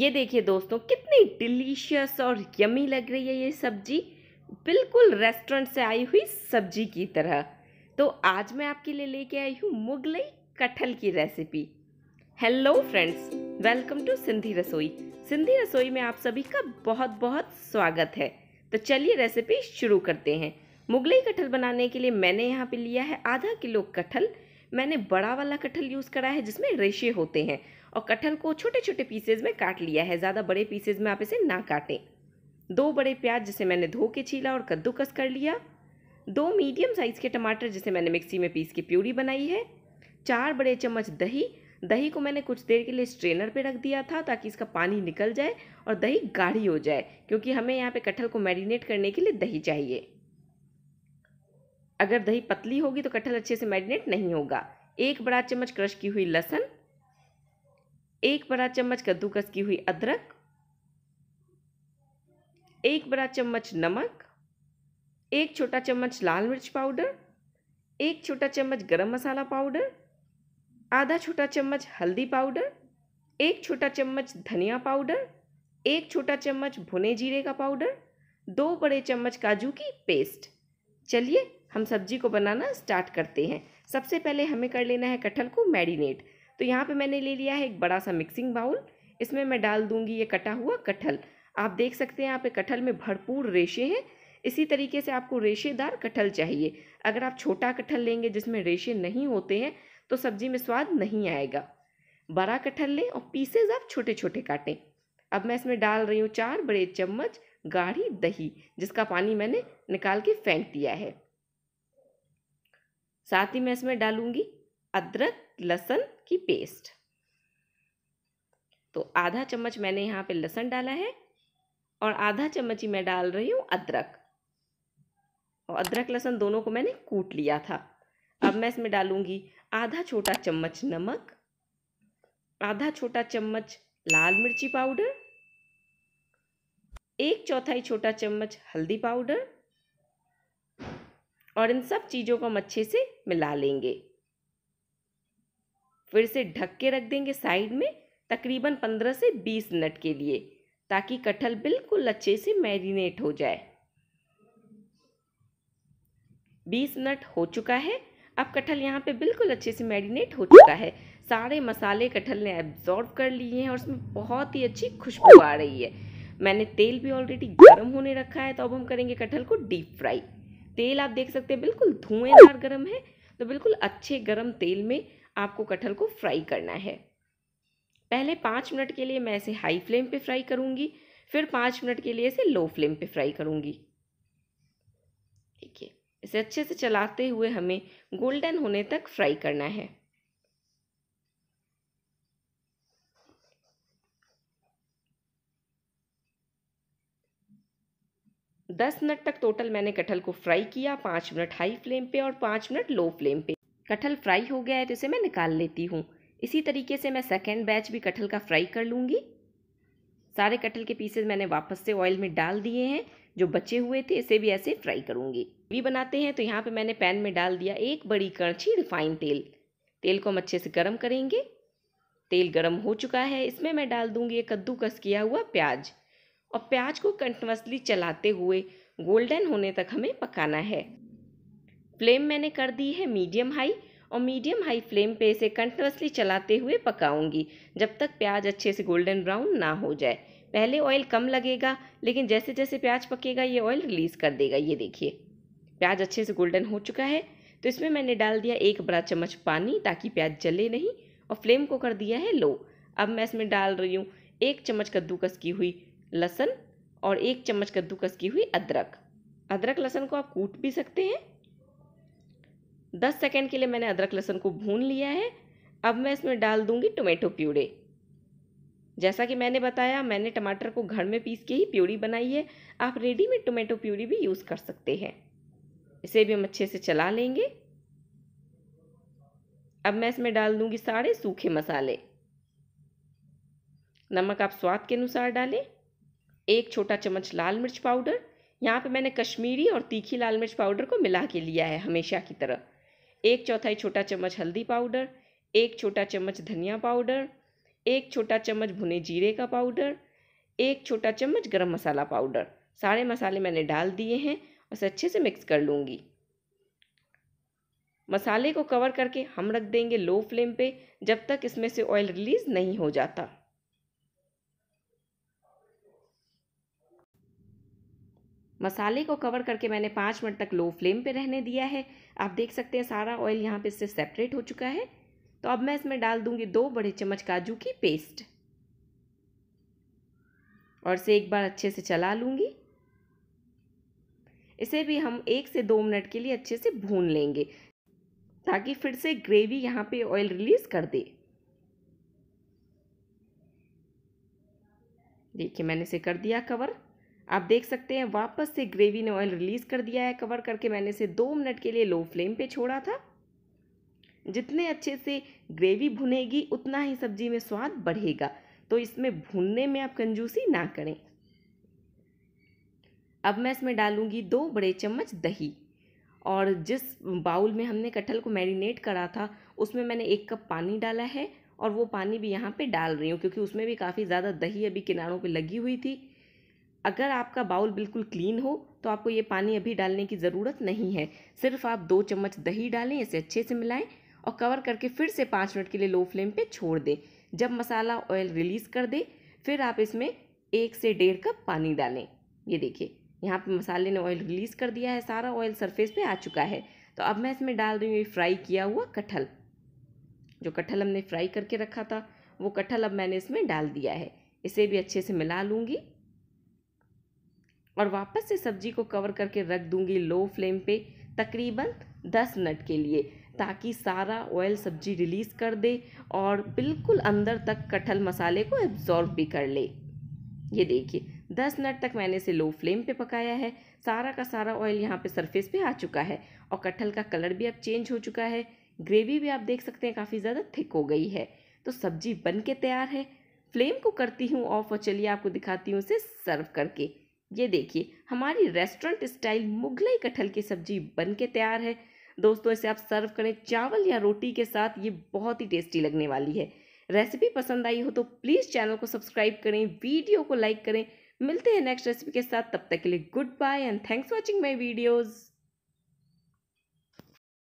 ये देखिए दोस्तों कितनी डिलीशियस और यमी लग रही है ये सब्जी बिल्कुल रेस्टोरेंट से आई हुई सब्जी की तरह तो आज मैं आपके लिए लेके आई हूँ मुगलई कटहल की recipe hello friends welcome to Sindhi Rasoi Sindhi रसोई में आप सभी का बहुत बहुत स्वागत है तो चलिए रेसिपी शुरू करते हैं मुगलई कटहल बनाने के लिए मैंने यहाँ पे लिया है आधा किलो कटहल मैंने बड़ा वाला कटहल यूज़ करा है जिसमें रेशे होते हैं और कटहल को छोटे छोटे पीसेज में काट लिया है ज़्यादा बड़े पीसेज में आप इसे ना काटें दो बड़े प्याज जिसे मैंने धो के छीला और कद्दूकस कर लिया दो मीडियम साइज़ के टमाटर जिसे मैंने मिक्सी में पीस के प्यूरी बनाई है चार बड़े चम्मच दही दही को मैंने कुछ देर के लिए स्ट्रेनर पे रख दिया था ताकि इसका पानी निकल जाए और दही गाढ़ी हो जाए क्योंकि हमें यहाँ पे कटहल को मैरिनेट करने के लिए दही चाहिए अगर दही पतली होगी तो कटहल अच्छे से मैरिनेट नहीं होगा एक बड़ा चम्मच क्रश की हुई लहसन एक बड़ा चम्मच कद्दूकस की हुई अदरक एक बड़ा चम्मच नमक एक छोटा चम्मच लाल मिर्च पाउडर एक छोटा चम्मच गरम मसाला पाउडर आधा छोटा चम्मच हल्दी पाउडर एक छोटा चम्मच धनिया पाउडर एक छोटा चम्मच भुने जीरे का पाउडर दो बड़े चम्मच काजू की पेस्ट चलिए हम सब्जी को बनाना स्टार्ट करते हैं सबसे पहले हमें कर लेना है कटहल को मैरिनेट तो यहाँ पे मैंने ले लिया है एक बड़ा सा मिक्सिंग बाउल इसमें मैं डाल दूंगी ये कटा हुआ कटहल आप देख सकते हैं यहाँ पे कटहल में भरपूर रेशे हैं इसी तरीके से आपको रेशेदार कटहल चाहिए अगर आप छोटा कटहल लेंगे जिसमें रेशे नहीं होते हैं तो सब्जी में स्वाद नहीं आएगा बड़ा कटहल लें और पीसेज आप छोटे छोटे काटें अब मैं इसमें डाल रही हूँ चार बड़े चम्मच गाढ़ी दही जिसका पानी मैंने निकाल के फेंक दिया है साथ ही मैं इसमें डालूंगी अदरक लहसुन की पेस्ट तो आधा चम्मच मैंने यहाँ पे लहसुन डाला है और आधा चम्मच ही मैं डाल रही हूँ अदरक और अदरक लहसुन दोनों को मैंने कूट लिया था अब मैं इसमें डालूँगी आधा छोटा चम्मच नमक आधा छोटा चम्मच लाल मिर्ची पाउडर एक चौथाई छोटा चम्मच हल्दी पाउडर और इन सब चीज़ों को हम अच्छे से मिला लेंगे फिर से ढक के रख देंगे साइड में तकरीबन पंद्रह से बीस मिनट के लिए ताकि कटहल बिल्कुल अच्छे से मैरिनेट हो जाए बीस मिनट हो चुका है अब कटहल यहाँ पे बिल्कुल अच्छे से मैरिनेट हो चुका है सारे मसाले कटहल ने एब्जॉर्ब कर लिए हैं और उसमें बहुत ही अच्छी खुशबू आ रही है मैंने तेल भी ऑलरेडी गर्म होने रखा है तो अब हम करेंगे कटहल को डीप फ्राई तेल आप देख सकते हैं बिल्कुल धुएंदार गर्म है तो बिल्कुल अच्छे गर्म तेल में आपको कटहल को फ्राई करना है पहले पाँच मिनट के लिए मैं इसे हाई फ्लेम पे फ्राई करूँगी फिर पाँच मिनट के लिए इसे लो फ्लेम पे फ्राई करूँगी देखिए इसे अच्छे से चलाते हुए हमें गोल्डन होने तक फ्राई करना है दस मिनट तक टोटल मैंने कटहल को फ्राई किया पाँच मिनट हाई फ्लेम पे और पाँच मिनट लो फ्लेम पे कटहल फ्राई हो गया है तो इसे मैं निकाल लेती हूँ इसी तरीके से मैं सेकेंड बैच भी कटहल का फ्राई कर लूँगी सारे कटहल के पीसेज मैंने वापस से ऑयल में डाल दिए हैं जो बचे हुए थे इसे भी ऐसे फ्राई करूँगी भी बनाते हैं तो यहाँ पे मैंने पैन में डाल दिया एक बड़ी कड़छी रिफाइन तेल तेल को हम अच्छे से गर्म करेंगे तेल गर्म हो चुका है इसमें मैं डाल दूँगी एक कद्दूकस किया हुआ प्याज और प्याज को कंटिन्यूसली चलाते हुए गोल्डन होने तक हमें पकाना है फ्लेम मैंने कर दी है मीडियम हाई और मीडियम हाई फ्लेम पे इसे कंटिन्यूसली चलाते हुए पकाऊंगी जब तक प्याज अच्छे से गोल्डन ब्राउन ना हो जाए पहले ऑयल कम लगेगा लेकिन जैसे जैसे प्याज पकेगा ये ऑयल रिलीज़ कर देगा ये देखिए प्याज अच्छे से गोल्डन हो चुका है तो इसमें मैंने डाल दिया एक बड़ा चम्मच पानी ताकि प्याज जले नहीं और फ्लेम को कर दिया है लो अब मैं इसमें डाल रही हूँ एक चम्मच कद्दूकस की हुई लहसन और एक चम्मच कद्दूकस की हुई अदरक अदरक लहसन को आप कूट भी सकते हैं दस सेकेंड के लिए मैंने अदरक लहसुन को भून लिया है अब मैं इसमें डाल दूंगी टोमेटो प्यूरे जैसा कि मैंने बताया मैंने टमाटर को घर में पीस के ही प्यूरी बनाई है आप रेडीमेड टोमेटो प्यूरी भी यूज़ कर सकते हैं इसे भी हम अच्छे से चला लेंगे अब मैं इसमें डाल दूंगी सारे सूखे मसाले नमक आप स्वाद के अनुसार डालें एक छोटा चम्मच लाल मिर्च पाउडर यहाँ पे मैंने कश्मीरी और तीखी लाल मिर्च पाउडर को मिला के लिया है हमेशा की तरह एक चौथाई छोटा चम्मच हल्दी पाउडर एक छोटा चम्मच धनिया पाउडर एक छोटा चम्मच भुने जीरे का पाउडर एक छोटा चम्मच गरम मसाला पाउडर सारे मसाले मैंने डाल दिए हैं और इसे अच्छे से मिक्स कर लूँगी मसाले को कवर करके हम रख देंगे लो फ्लेम पे जब तक इसमें से ऑयल रिलीज़ नहीं हो जाता मसाले को कवर करके मैंने पाँच मिनट तक लो फ्लेम पे रहने दिया है आप देख सकते हैं सारा ऑयल यहाँ पे इससे सेपरेट हो चुका है तो अब मैं इसमें डाल दूंगी दो बड़े चम्मच काजू की पेस्ट और इसे एक बार अच्छे से चला लूँगी इसे भी हम एक से दो मिनट के लिए अच्छे से भून लेंगे ताकि फिर से ग्रेवी यहाँ पे ऑयल रिलीज़ कर दे देखिए मैंने इसे कर दिया कवर आप देख सकते हैं वापस से ग्रेवी ने ऑयल रिलीज़ कर दिया है कवर करके मैंने इसे दो मिनट के लिए लो फ्लेम पे छोड़ा था जितने अच्छे से ग्रेवी भुनेगी उतना ही सब्जी में स्वाद बढ़ेगा तो इसमें भुनने में आप कंजूसी ना करें अब मैं इसमें डालूंगी दो बड़े चम्मच दही और जिस बाउल में हमने कटहल को मैरिनेट करा था उसमें मैंने एक कप पानी डाला है और वो पानी भी यहाँ पर डाल रही हूँ क्योंकि उसमें भी काफ़ी ज़्यादा दही अभी किनारों पर लगी हुई थी अगर आपका बाउल बिल्कुल क्लीन हो तो आपको ये पानी अभी डालने की ज़रूरत नहीं है सिर्फ आप दो चम्मच दही डालें इसे अच्छे से मिलाएं और कवर करके फिर से पाँच मिनट के लिए लो फ्लेम पे छोड़ दें जब मसाला ऑयल रिलीज़ कर दे फिर आप इसमें एक से डेढ़ कप पानी डालें ये देखिए यहाँ पे मसाले ने ऑयल रिलीज़ कर दिया है सारा ऑयल सरफेस पर आ चुका है तो अब मैं इसमें डाल रही हूँ ये फ्राई किया हुआ कटहल जो कटहल हमने फ्राई करके रखा था वो कटहल अब मैंने इसमें डाल दिया है इसे भी अच्छे से मिला लूँगी और वापस से सब्जी को कवर करके रख दूंगी लो फ्लेम पे तकरीबन दस मिनट के लिए ताकि सारा ऑयल सब्जी रिलीज़ कर दे और बिल्कुल अंदर तक कटहल मसाले को एब्ज़ॉर्ब भी कर ले ये देखिए दस मिनट तक मैंने इसे लो फ्लेम पे पकाया है सारा का सारा ऑयल यहाँ पे सरफेस पे आ चुका है और कटहल का कलर भी अब चेंज हो चुका है ग्रेवी भी आप देख सकते हैं काफ़ी ज़्यादा थिक हो गई है तो सब्जी बन के तैयार है फ्लेम को करती हूँ ऑफ और चलिए आपको दिखाती हूँ इसे सर्व करके ये देखिए हमारी रेस्टोरेंट स्टाइल मुगलई कटहल की सब्जी बन के तैयार है दोस्तों इसे आप सर्व करें चावल या रोटी के साथ ये बहुत ही टेस्टी लगने वाली है रेसिपी पसंद आई हो तो प्लीज़ चैनल को सब्सक्राइब करें वीडियो को लाइक करें मिलते हैं नेक्स्ट रेसिपी के साथ तब तक के लिए good bye and thanks watching my videos